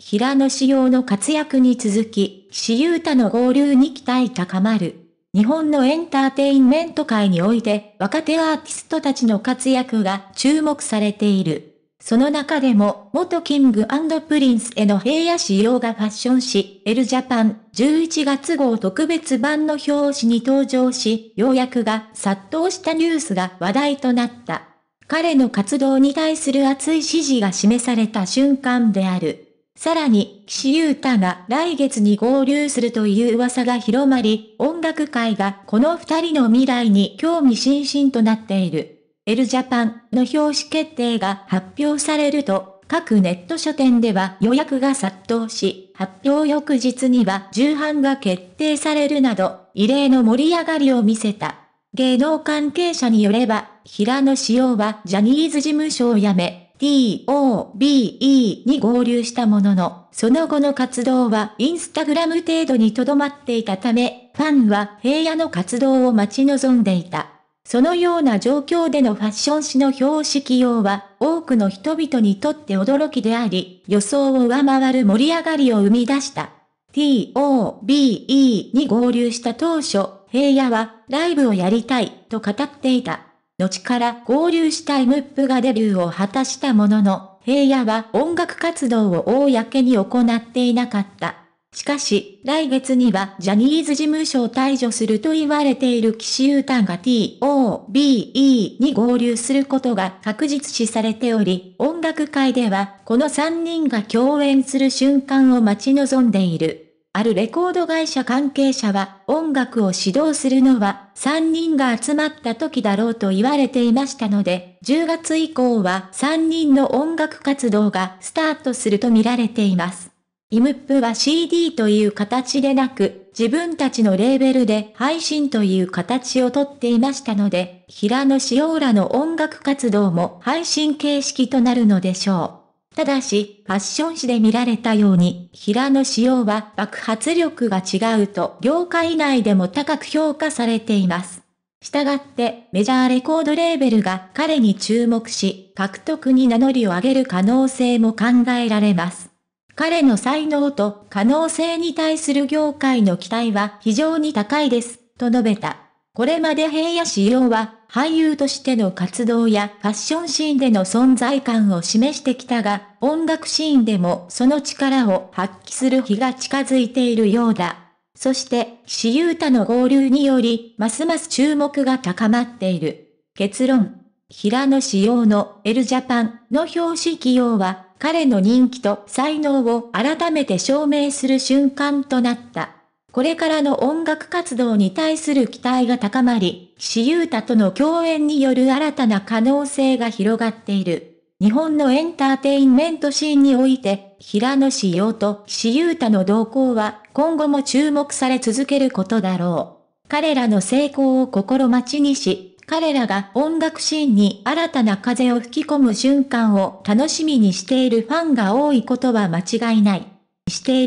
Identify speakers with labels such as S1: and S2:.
S1: 平野紫耀の活躍に続き、岸優太の合流に期待高まる。日本のエンターテインメント界において、若手アーティストたちの活躍が注目されている。その中でも、元キングプリンスへの平野仕様がファッション誌、エルジャパン11月号特別版の表紙に登場し、要約が殺到したニュースが話題となった。彼の活動に対する熱い支持が示された瞬間である。さらに、岸優太が来月に合流するという噂が広まり、音楽界がこの二人の未来に興味津々となっている。エルジャパンの表紙決定が発表されると、各ネット書店では予約が殺到し、発表翌日には重版が決定されるなど、異例の盛り上がりを見せた。芸能関係者によれば、平野紫耀はジャニーズ事務所を辞め、TOBE に合流したものの、その後の活動はインスタグラム程度に留まっていたため、ファンは平野の活動を待ち望んでいた。そのような状況でのファッション誌の標識用は、多くの人々にとって驚きであり、予想を上回る盛り上がりを生み出した。TOBE に合流した当初、平野は、ライブをやりたい、と語っていた。後から合流したイムップがデビューを果たしたものの、平野は音楽活動を公に行っていなかった。しかし、来月にはジャニーズ事務所を退場すると言われている岸優太が TOBE に合流することが確実視されており、音楽界ではこの3人が共演する瞬間を待ち望んでいる。あるレコード会社関係者は、音楽を指導するのは、3人が集まった時だろうと言われていましたので、10月以降は3人の音楽活動がスタートすると見られています。イムップは CD という形でなく、自分たちのレーベルで配信という形をとっていましたので、平野紫耀らの音楽活動も配信形式となるのでしょう。ただし、ファッション誌で見られたように、平野仕様は爆発力が違うと業界内でも高く評価されています。従って、メジャーレコードレーベルが彼に注目し、獲得に名乗りを上げる可能性も考えられます。彼の才能と可能性に対する業界の期待は非常に高いです、と述べた。これまで平野仕様は俳優としての活動やファッションシーンでの存在感を示してきたが、音楽シーンでもその力を発揮する日が近づいているようだ。そして、岸優太の合流により、ますます注目が高まっている。結論。平野志耀のエルジャパンの表紙起用は、彼の人気と才能を改めて証明する瞬間となった。これからの音楽活動に対する期待が高まり、岸優太との共演による新たな可能性が広がっている。日本のエンターテインメントシーンにおいて、平野紫耀と岸優太の動向は今後も注目され続けることだろう。彼らの成功を心待ちにし、彼らが音楽シーンに新たな風を吹き込む瞬間を楽しみにしているファンが多いことは間違いない。している